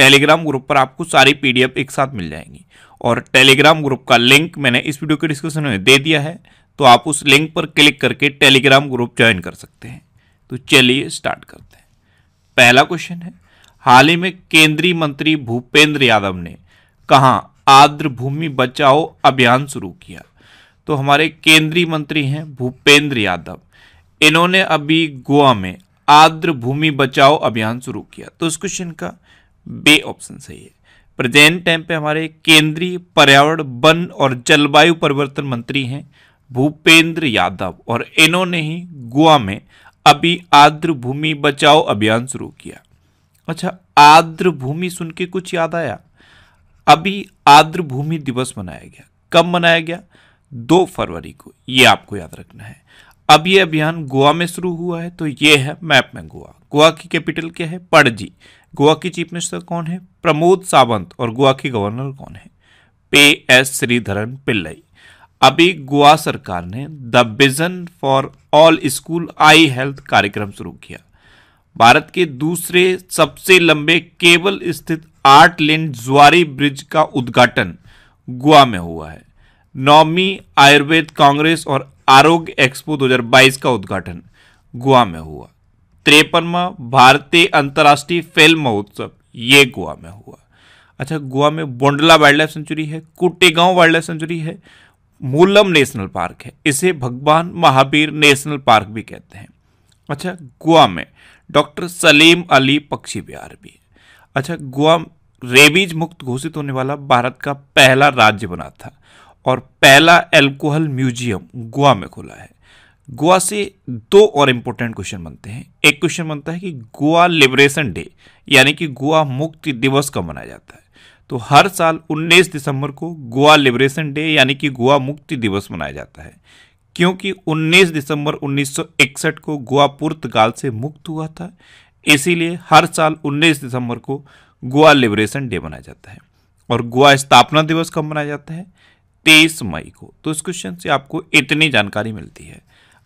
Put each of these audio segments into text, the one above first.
Telegram group पर आपको सारी पीडीएफ एक साथ मिल जाएंगी और टेलीग्राम ग्रुप का लिंक मैंने इस वीडियो के डिस्क्रिप्शन में दे दिया है तो आप उस लिंक पर क्लिक करके टेलीग्राम ग्रुप ज्वाइन कर सकते हैं तो चलिए स्टार्ट करते हैं पहला क्वेश्चन है हाल ही में केंद्रीय मंत्री भूपेंद्र यादव ने कहा आर्द्र भूमि बचाओ अभियान शुरू किया तो हमारे केंद्रीय मंत्री हैं भूपेंद्र यादव इन्होंने अभी गोवा में आर्द्र भूमि बचाओ अभियान शुरू किया तो इस क्वेश्चन का बे ऑप्शन सही है प्रेजेंट टाइम पे हमारे केंद्रीय पर्यावरण वन और जलवायु परिवर्तन मंत्री हैं भूपेंद्र यादव और इन्होंने ही गोवा में अभी आर्द्र भूमि बचाओ अभियान शुरू किया अच्छा आर्द्र भूमि सुन के कुछ याद आया अभी आर्द्र भूमि दिवस मनाया गया कब मनाया गया दो फरवरी को ये आपको याद रखना है अब ये अभियान गोवा में शुरू हुआ है तो ये है मैप में गोवा गोवा की कैपिटल क्या है पणजी गोवा की चीफ मिनिस्टर कौन है प्रमोद सावंत और गोवा की गवर्नर कौन है पे एस श्रीधरन पिल्लई अभी गोवा सरकार ने the vision for all school eye health कार्यक्रम शुरू किया भारत के दूसरे सबसे लंबे केबल स्थित आठ लेन ज्वारी ब्रिज का उद्घाटन गोवा में हुआ है नौमी आयुर्वेद कांग्रेस और आरोग्य एक्सपो 2022 का उद्घाटन गोवा में हुआ त्रेपनवा भारतीय अंतर्राष्ट्रीय फिल्म महोत्सव ये गोवा में हुआ अच्छा गोवा में बोंडला वाइल्ड लाइफ सेंचुरी है कुटेगांव वाइल्ड लाइफ सेंचुरी है मूलम नेशनल पार्क है इसे भगवान महावीर नेशनल पार्क भी कहते हैं अच्छा गोवा में डॉक्टर सलीम अली पक्षी विहार भी है अच्छा गोवा रेबीज मुक्त घोषित होने वाला भारत का पहला राज्य बना था और पहला एल्कोहल म्यूजियम गोवा में खुला है गोवा से दो और इम्पोर्टेंट क्वेश्चन बनते हैं एक क्वेश्चन बनता है कि गोवा लिबरेशन डे यानी कि गोवा मुक्ति दिवस कब मनाया जाता है तो हर साल 19 दिसंबर को गोवा लिबरेशन डे यानी कि गोवा मुक्ति दिवस मनाया जाता है क्योंकि 19 दिसंबर 1961 को गोवा पुर्तगाल से मुक्त हुआ था इसीलिए हर साल 19 दिसंबर को गोवा लिबरेशन डे मनाया जाता है और गोवा स्थापना दिवस कब मनाया जाता है तेईस मई को तो इस क्वेश्चन से आपको इतनी जानकारी मिलती है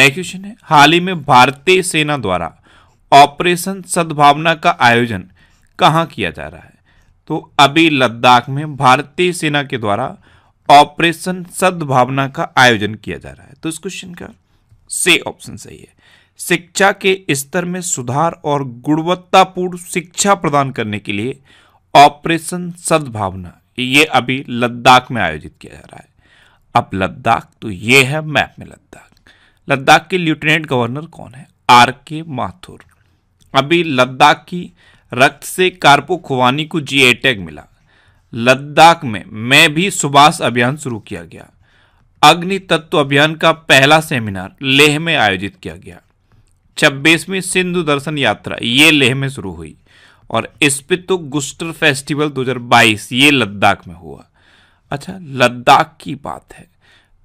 नेक्स्ट क्वेश्चन है हाल ही में भारतीय सेना द्वारा ऑपरेशन सद्भावना का आयोजन कहाँ किया जा रहा है तो अभी लद्दाख में भारतीय सेना के द्वारा ऑपरेशन सद्भावना का आयोजन किया जा रहा है तो इस क्वेश्चन का से ऑप्शन सही है शिक्षा के स्तर में सुधार और गुणवत्तापूर्ण शिक्षा प्रदान करने के लिए ऑपरेशन सद्भावना ये अभी लद्दाख में आयोजित किया जा रहा है अब लद्दाख तो ये है मैप में लद्दाख लद्दाख के लेफ्टिनेंट गवर्नर कौन है आर के माथुर अभी लद्दाख की रक्त से कारपो खुवानी को जी टैग मिला लद्दाख में मैं भी सुभाष अभियान शुरू किया गया अग्नि तत्व अभियान का पहला सेमिनार लेह में आयोजित किया गया छब्बीसवीं सिंधु दर्शन यात्रा ये लेह में शुरू हुई और स्पितो गुस्टर फेस्टिवल 2022 ये लद्दाख में हुआ अच्छा लद्दाख की बात है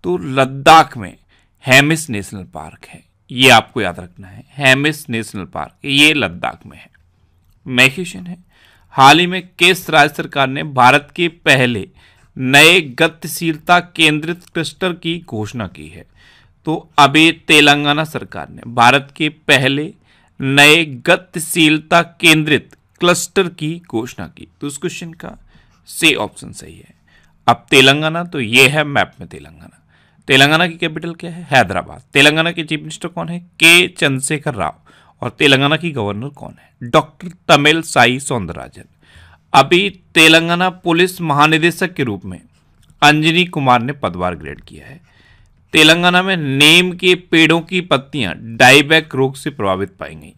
तो लद्दाख में हैमिस नेशनल पार्क है ये आपको याद रखना है हैमिस नेशनल पार्क ये लद्दाख में है मै क्वेश्चन है हाल ही में किस राज्य सरकार ने भारत के पहले नए गतिशीलता केंद्रित क्लस्टर की घोषणा की है तो अभी तेलंगाना सरकार ने भारत के पहले नए गतिशीलता केंद्रित क्लस्टर की घोषणा की तो उस क्वेश्चन का से ऑप्शन सही है अब तेलंगाना तो ये है मैप में तेलंगाना तेलंगाना की कैपिटल क्या है हैदराबाद तेलंगाना के चीफ मिनिस्टर कौन है के चंद्रशेखर राव और तेलंगाना की गवर्नर कौन है डॉक्टर तमिल साई सौंदराजन अभी तेलंगाना पुलिस महानिदेशक के रूप में अंजनी कुमार ने पदभार ग्रेड किया है तेलंगाना में नेम के पेड़ों की पत्तियां डाईबैक रोग से प्रभावित पाई गई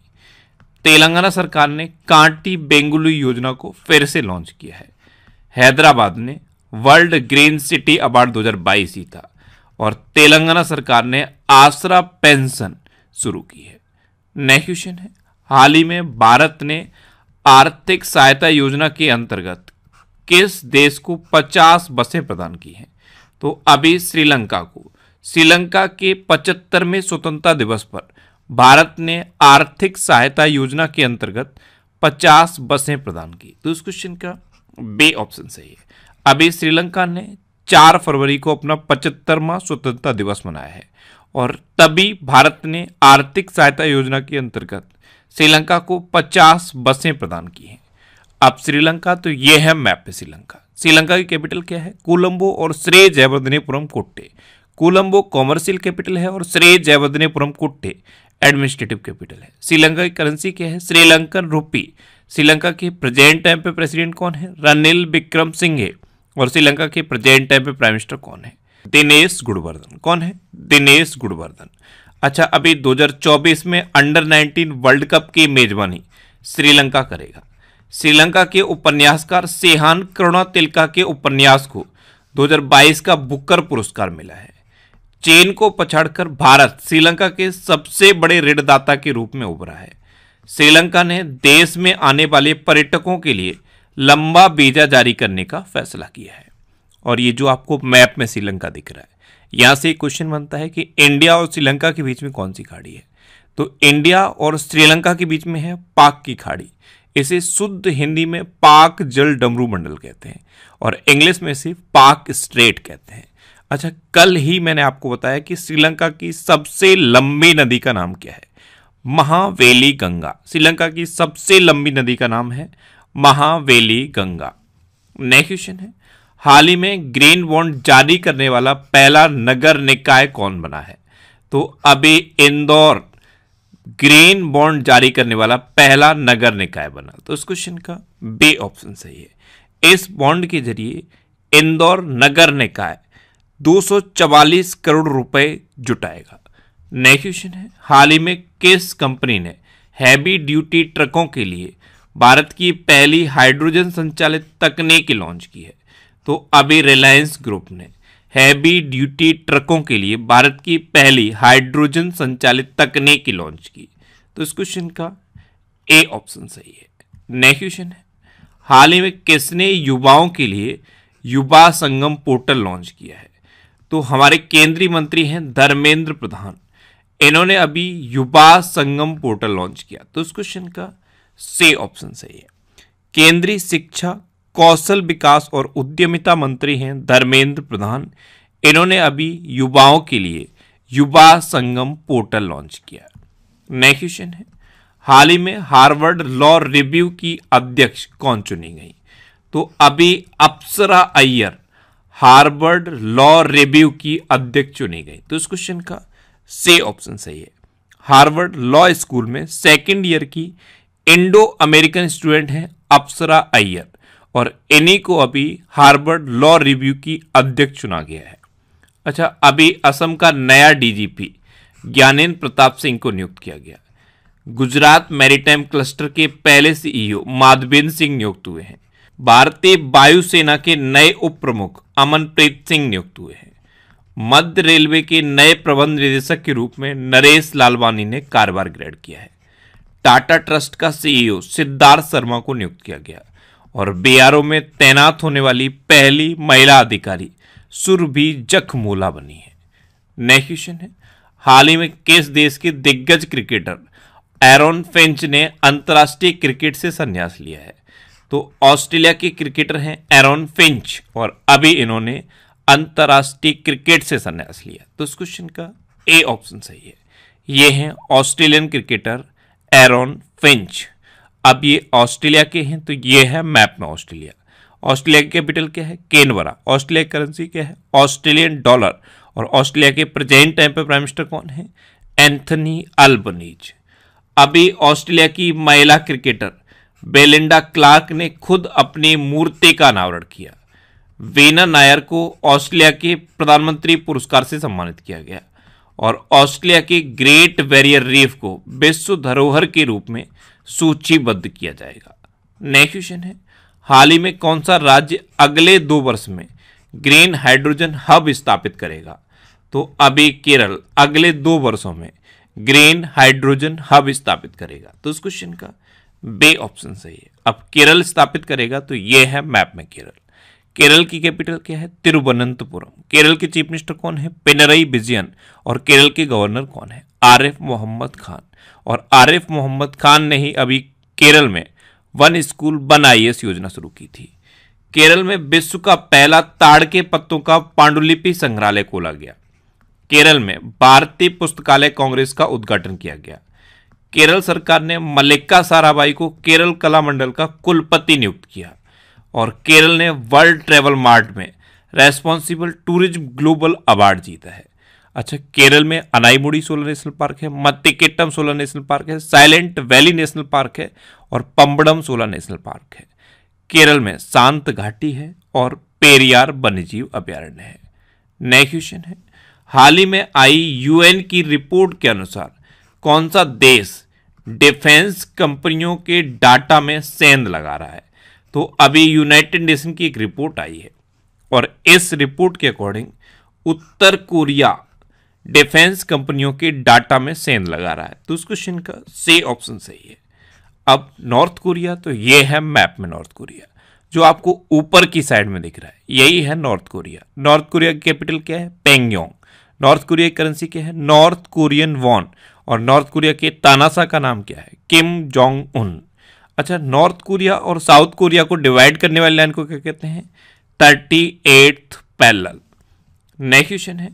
तेलंगाना सरकार ने कांटी बेंगुलु योजना को फिर से लॉन्च किया है हैदराबाद ने वर्ल्ड ग्रीन सिटी अवार्ड 2022 जीता और तेलंगाना सरकार ने आसरा पेंशन शुरू की है नेक्स्ट क्वेश्चन है हाल ही में भारत ने आर्थिक सहायता योजना के अंतर्गत किस देश को 50 बसें प्रदान की हैं तो अभी श्रीलंका को श्रीलंका के पचहत्तरवें स्वतंत्रता दिवस पर भारत ने आर्थिक सहायता योजना के अंतर्गत 50 बसें प्रदान की तो इस क्वेश्चन का बे ऑप्शन सही है अभी श्रीलंका ने चार फरवरी को अपना पचहत्तरवा स्वतंत्रता दिवस मनाया है और तभी भारत ने आर्थिक सहायता योजना के अंतर्गत श्रीलंका को 50 बसें प्रदान की हैं अब श्रीलंका तो यह है मैप है श्रीलंका श्रीलंका की कैपिटल क्या है कोलंबो और श्रेय जयवर्धनेपुरम कोट्टे कोलंबो कॉमर्शियल कैपिटल है और श्रेय जयवर्धनेपुरम कोट्टे एडमिनिस्ट्रेटिव कैपिटल है श्रीलंका की करेंसी क्या है श्रीलंकन रूपी श्रीलंका के प्रेजेंट टाइम पे प्रेसिडेंट कौन है रनिल विक्रम सिंघे और श्रीलंका के प्रेजेंट टाइम पे प्राइम मिनिस्टर कौन है दिनेश गुणवर्धन कौन है दिनेश गुणवर्धन अच्छा अभी 2024 में अंडर 19 वर्ल्ड कप की मेजबानी श्रीलंका करेगा श्रीलंका के उपन्यासकार सेहान करुणा तिलका के उपन्यास को 2022 का बुकर पुरस्कार मिला है चीन को पछाड़कर भारत श्रीलंका के सबसे बड़े ऋणदाता के रूप में उभरा है श्रीलंका ने देश में आने वाले पर्यटकों के लिए लंबा बेजा जारी करने का फैसला किया है और ये जो आपको मैप में श्रीलंका दिख रहा है यहाँ से क्वेश्चन बनता है कि इंडिया और श्रीलंका के बीच में कौन सी खाड़ी है तो इंडिया और श्रीलंका के बीच में है पाक की खाड़ी इसे शुद्ध हिंदी में पाक जल डमरू मंडल कहते हैं और इंग्लिश में इसे पाक स्ट्रेट कहते हैं अच्छा कल ही मैंने आपको बताया कि श्रीलंका की सबसे लंबी नदी का नाम क्या है महावेली गंगा श्रीलंका की सबसे लंबी नदी का नाम है महावेली गंगा नेक्स्ट क्वेश्चन है हाल ही में ग्रीन बॉन्ड जारी करने वाला पहला नगर निकाय कौन बना है तो अभी इंदौर ग्रीन बॉन्ड जारी करने वाला पहला नगर निकाय बना तो इस क्वेश्चन का बी ऑप्शन सही है इस बॉन्ड के जरिए इंदौर नगर निकाय 244 करोड़ रुपए जुटाएगा नेक्स्ट क्वेश्चन है हाल ही में किस कंपनी ने हैवी ड्यूटी ट्रकों के लिए भारत की पहली हाइड्रोजन संचालित तकनीक लॉन्च की है तो अभी रिलायंस ग्रुप ने हैवी ड्यूटी ट्रकों के लिए भारत की पहली हाइड्रोजन संचालित तकनीक लॉन्च की तो इस क्वेश्चन का ए ऑप्शन सही है नेक्स्ट क्वेश्चन है हाल ही में किसने युवाओं के लिए युवा संगम पोर्टल लॉन्च किया है तो हमारे केंद्रीय मंत्री हैं धर्मेंद्र प्रधान इन्होंने अभी युवा संगम पोर्टल लॉन्च किया तो इस क्वेश्चन का सी ऑप्शन सही है केंद्रीय शिक्षा कौशल विकास और उद्यमिता मंत्री हैं धर्मेंद्र प्रधान इन्होंने अभी युवाओं के लिए युवा संगम पोर्टल लॉन्च किया नेक्स्ट क्वेश्चन है हाल ही में हार्वर्ड लॉ रिव्यू की अध्यक्ष कौन चुनी गई तो अभी Apsara Iyer Harvard law review की अध्यक्ष चुनी गई तो इस क्वेश्चन का से ऑप्शन सही है हार्वर्ड लॉ स्कूल में सेकेंड ईयर की इंडो अमेरिकन स्टूडेंट हैं अप्सरा अय्यर और इन्हीं को अभी हार्वर्ड लॉ रिव्यू की अध्यक्ष चुना गया है अच्छा अभी असम का नया डीजीपी ज्ञानेन्द्र प्रताप सिंह को नियुक्त किया गया गुजरात मैरीटाइम क्लस्टर के पहले सीईओ माधवेन्द्र सिंह नियुक्त हुए हैं भारतीय वायुसेना के नए उप प्रमुख अमनप्रीत सिंह नियुक्त हुए हैं मध्य रेलवे के नए प्रबंध निदेशक के रूप में नरेश लालवानी ने कारोबार ग्रहण किया है टाटा ट्रस्ट का सीईओ सिद्धार्थ शर्मा को नियुक्त किया गया और बीआरओ में तैनात होने वाली पहली महिला अधिकारी सुरभि जखमोला बनी है नेक्स्ट क्वेश्चन है हाल ही में किस देश के दिग्गज क्रिकेटर एरोन फिंच ने अंतर्राष्ट्रीय क्रिकेट से संन्यास लिया है तो ऑस्ट्रेलिया के क्रिकेटर हैं एरोन फिंच और अभी इन्होंने अंतर्राष्ट्रीय क्रिकेट से संन्यास लिया तो इस क्वेश्चन का ए ऑप्शन सही है ये हैं ऑस्ट्रेलियन क्रिकेटर एरोन फिंच अब ये ऑस्ट्रेलिया के हैं तो ये है मैप में ऑस्ट्रेलिया ऑस्ट्रेलिया के कैपिटल क्या है केनवरा ऑस्ट्रेलिया करेंसी क्या है ऑस्ट्रेलियन डॉलर और ऑस्ट्रेलिया के प्रेजेंट टाइम पर प्राइम मिनिस्टर कौन है एंथनी अल्बनीज अभी ऑस्ट्रेलिया की महिला क्रिकेटर बेलिंडा क्लार्क ने खुद अपनी मूर्ति का अनावरण किया वेना नायर को ऑस्ट्रेलिया के प्रधानमंत्री पुरस्कार से सम्मानित किया गया और ऑस्ट्रेलिया के ग्रेट बैरियर रीफ को विश्व धरोहर के रूप में सूचीबद्ध किया जाएगा नेक्स्ट क्वेश्चन है हाल ही में कौन सा राज्य अगले दो वर्ष में ग्रीन हाइड्रोजन हब स्थापित करेगा तो अभी केरल अगले दो वर्षों में ग्रीन हाइड्रोजन हब स्थापित करेगा तो इस क्वेश्चन का बे ऑप्शन सही है अब केरल स्थापित करेगा तो यह है मैप में केरल केरल की कैपिटल क्या है तिरुवनंतपुरम केरल के चीफ मिनिस्टर कौन है पेनरई विजयन और केरल के गवर्नर कौन है आरिफ मोहम्मद खान और आरिफ मोहम्मद खान ने ही अभी केरल में वन स्कूल वन आई योजना शुरू की थी केरल में विश्व का पहला ताड़ के पत्तों का पांडुलिपि संग्रहालय खोला गया केरल में भारतीय पुस्तकालय कांग्रेस का उद्घाटन किया गया केरल सरकार ने मलिक्का साराबाई को केरल कला मंडल का कुलपति नियुक्त किया और केरल ने वर्ल्ड ट्रेवल मार्ट में रेस्पॉन्सिबल टूरिज्म ग्लोबल अवार्ड जीता है अच्छा केरल में अनाईमुड़ी सोलर नेशनल पार्क है मत्तिकेटम सोलर नेशनल पार्क है साइलेंट वैली नेशनल पार्क है और पम्बडम सोलर नेशनल पार्क है केरल में शांत घाटी है और पेरियार वन्यजीव अभ्यारण्य है नए क्वेश्चन है हाल ही में आई यूएन की रिपोर्ट के अनुसार कौन सा देश डिफेंस कंपनियों के डाटा में सेंध लगा रहा है तो अभी यूनाइटेड नेशन की एक रिपोर्ट आई है और इस रिपोर्ट के अकॉर्डिंग उत्तर कोरिया डिफेंस कंपनियों के डाटा में सेंध लगा रहा है तो उस क्वेश्चन का से ऑप्शन सही है अब नॉर्थ कोरिया तो ये है मैप में नॉर्थ कोरिया जो आपको ऊपर की साइड में दिख रहा है यही है नॉर्थ कोरिया नॉर्थ कोरिया की कैपिटल क्या है पेंगयोंग नॉर्थ कोरिया की करेंसी क्या है नॉर्थ कोरियन वॉन और नॉर्थ कोरिया के तानासा का नाम क्या है किम जोंग उन अच्छा नॉर्थ कोरिया और साउथ कोरिया को डिवाइड करने वाली लाइन को क्या कहते हैं thirty eighth parallel next question है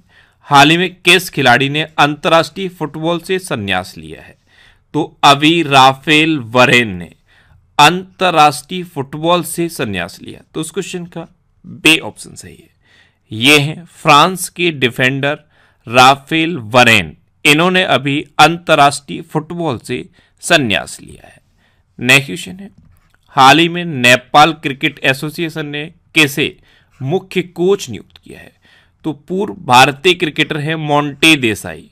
हाल ही में किस खिलाड़ी ने अंतर्राष्ट्रीय फुटबॉल से संन्यास लिया है तो अभी राफेल वरेन ने अंतर्राष्ट्रीय फुटबॉल से संन्यास लिया तो उस क्वेश्चन का बे ऑप्शन सही है ये हैं फ्रांस के डिफेंडर राफेल वरेन इन्होंने अभी अंतर्राष्ट्रीय फुटबॉल से संन्यास लिया है नेक्स्ट क्वेश्चन है हाल ही में नेपाल क्रिकेट एसोसिएशन ने कैसे मुख्य कोच नियुक्त किया है तो पूर्व भारतीय क्रिकेटर है मोंटे देसाई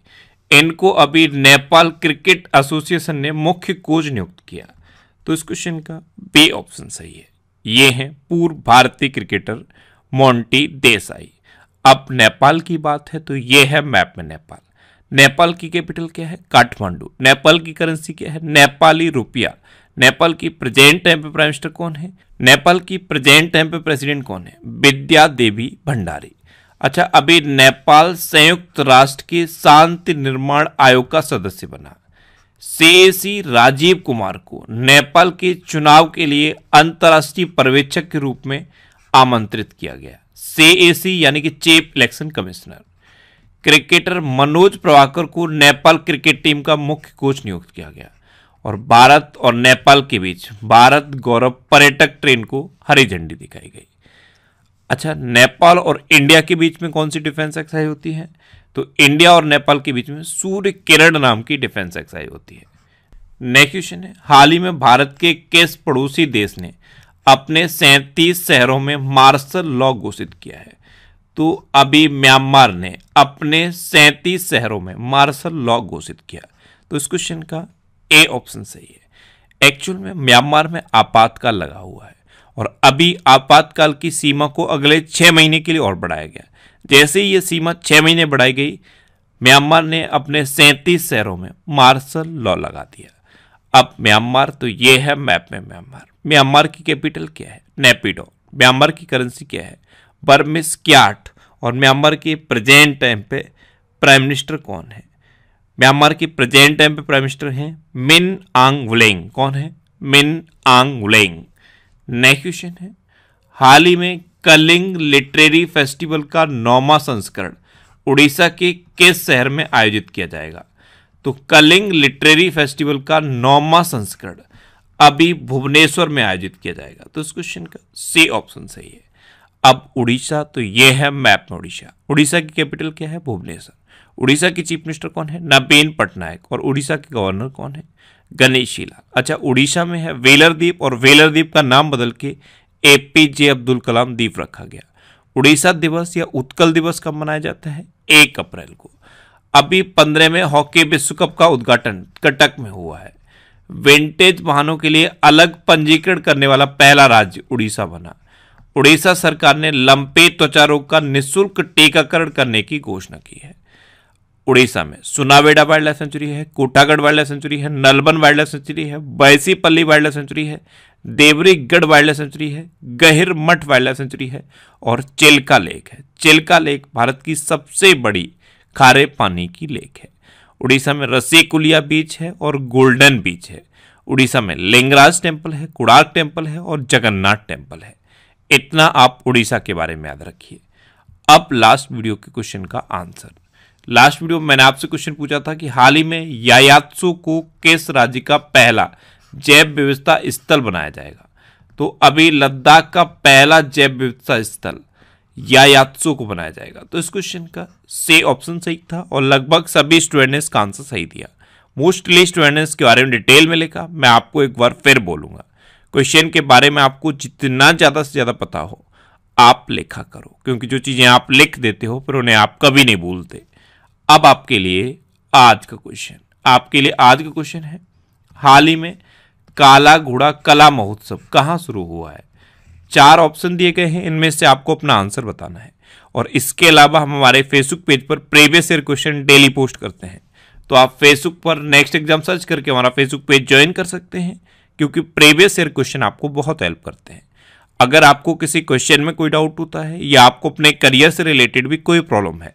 इनको अभी नेपाल क्रिकेट एसोसिएशन ने मुख्य कोच नियुक्त किया तो इस क्वेश्चन का बे ऑप्शन सही है ये हैं पूर्व भारतीय क्रिकेटर मोंटी देसाई अब नेपाल की बात है तो ये है मैप में नेपाल नेपाल की कैपिटल क्या है काठमांडू नेपाल की करेंसी क्या है नेपाली रुपया नेपाल की प्रेजेंट टाइम पे प्राइम मिनिस्टर कौन है नेपाल की प्रेजेंट टाइम पे प्रेसिडेंट कौन है विद्या देवी भंडारी अच्छा अभी नेपाल संयुक्त राष्ट्र के शांति निर्माण आयोग का सदस्य बना सीएसी राजीव कुमार को नेपाल के चुनाव के लिए अंतर्राष्ट्रीय पर्यवेक्षक के रूप में आमंत्रित किया गया सीएसी यानी कि chief election commissioner cricketer Manoj Prabhakar को नेपाल क्रिकेट टीम का मुख्य कोच नियुक्त किया गया और भारत और नेपाल के बीच भारत गौरव पर्यटक ट्रेन को हरी झंडी दिखाई गई अच्छा नेपाल और इंडिया के बीच में कौन सी डिफेंस एक्सरसाइज होती है तो इंडिया और नेपाल के बीच में सूर्य किरण नाम की डिफेंस एक्सरसाइज होती है नेक्स्ट क्वेश्चन है हाल ही में भारत के किस पड़ोसी देश ने अपने सैंतीस शहरों में मार्शल लॉ घोषित किया है तो अभी म्यांमार ने अपने सैंतीस शहरों में मार्शल लॉ घोषित किया तो इस क्वेश्चन का ए ऑप्शन सही है एक्चुअल में म्यांमार में आपातकाल लगा हुआ है और अभी आपातकाल की सीमा को अगले छः महीने के लिए और बढ़ाया गया जैसे ही ये सीमा छः महीने बढ़ाई गई म्यांमार ने अपने सैंतीस शहरों में मार्शल लॉ लगा दिया अब म्यांमार तो ये है मैप में म्यांमार म्यांमार की कैपिटल क्या है नेपिडो म्यांमार की करेंसी क्या है बर्मिस क्याट और म्यांमार के प्रेजेंट टाइम पे प्राइम मिनिस्टर कौन है म्यांमार की प्रेजेंट टाइम पे प्राइम मिनिस्टर हैं मिन आंग वुलेंग कौन है मिन आंग वुलेंग नेक्स्ट क्वेश्चन है हाल ही में कलिंग लिटरेरी फेस्टिवल का नौवा संस्करण उड़ीसा के किस शहर में आयोजित किया जाएगा तो कलिंग लिटरेरी फेस्टिवल का नौवा संस्करण अभी भुवनेश्वर में आयोजित किया जाएगा तो इस क्वेश्चन का सी ऑप्शन सही है अब उड़ीसा तो ये है मैप में उड़ीसा उड़ीसा की कैपिटल क्या है भुवनेश्वर उड़ीसा की चीफ मिनिस्टर कौन है नबीन पटनायक और उड़ीसा के गवर्नर कौन है गणेश शीला अच्छा उड़ीसा में है वेलरद्वीप और वेलरद्वीप का नाम बदल के ए पी जे अब्दुल कलाम द्वीप रखा गया उड़ीसा दिवस या उत्कल दिवस कब मनाया जाता है एक अप्रैल को अभी पंद्रह में हॉकी विश्व कप का उद्घाटन कटक में हुआ है विंटेज वाहनों के लिए अलग पंजीकरण करने वाला पहला राज्य उड़ीसा बना उड़ीसा सरकार ने लंपे त्वचा रोग का निःशुल्क टीकाकरण करने की घोषणा की है उड़ीसा में सुनावेडा वाइल्ड लाइफ सेंचुरी है कोटागढ़ वाइल्ड लाइफ सेंचुरी है नलबन वाइल्ड लाइफ सेंचुरी है बैसीपल्ली वाइल्ड लाइफ सेंचुरी है देवरीगढ़ वाइल्ड लाइफ सेंचुरी है गहिर मठ वाइल्ड लाइफ सेंचुरी है और चिल्का लेक है चिल्का लेक भारत की सबसे बड़ी खारे पानी की लेक है उड़ीसा में रसेकुलिया बीच है और गोल्डन बीच है उड़ीसा में लिंगराज टेम्पल है कुड़ाक टेम्पल है और जगन्नाथ टेम्पल है इतना आप उड़ीसा के बारे में याद रखिए अब लास्ट वीडियो के क्वेश्चन का आंसर लास्ट वीडियो में मैंने आपसे क्वेश्चन पूछा था कि हाल ही में यायात्सो को किस राज्य का पहला जैव विविधता स्थल बनाया जाएगा तो अभी लद्दाख का पहला जैव विविधता स्थल यायात्सो को बनाया जाएगा तो इस क्वेश्चन का से ऑप्शन सही था और लगभग सभी स्टूडेंट ने इसका आंसर सही दिया मोस्टली स्टूडेंट ने इसके बारे में डिटेल में लिखा मैं आपको एक बार फिर बोलूँगा क्वेश्चन के बारे में आपको जितना ज़्यादा से ज़्यादा पता हो आप लिखा करो क्योंकि जो चीज़ें आप लिख देते हो फिर उन्हें आप कभी नहीं भूलते अब आपके लिए आज का क्वेश्चन आपके लिए आज का क्वेश्चन है हाल ही में काला घोड़ा कला महोत्सव कहाँ शुरू हुआ है चार ऑप्शन दिए गए हैं इनमें से आपको अपना आंसर बताना है और इसके अलावा हम हमारे फेसबुक पेज पर previous year question daily post करते हैं तो आप फेसबुक पर नेक्स्ट एग्जाम सर्च करके हमारा फेसबुक पेज ज्वाइन कर सकते हैं क्योंकि प्रीवियस ईयर क्वेश्चन आपको बहुत हेल्प करते हैं अगर आपको किसी क्वेश्चन में कोई डाउट होता है या आपको अपने करियर से रिलेटेड भी कोई प्रॉब्लम है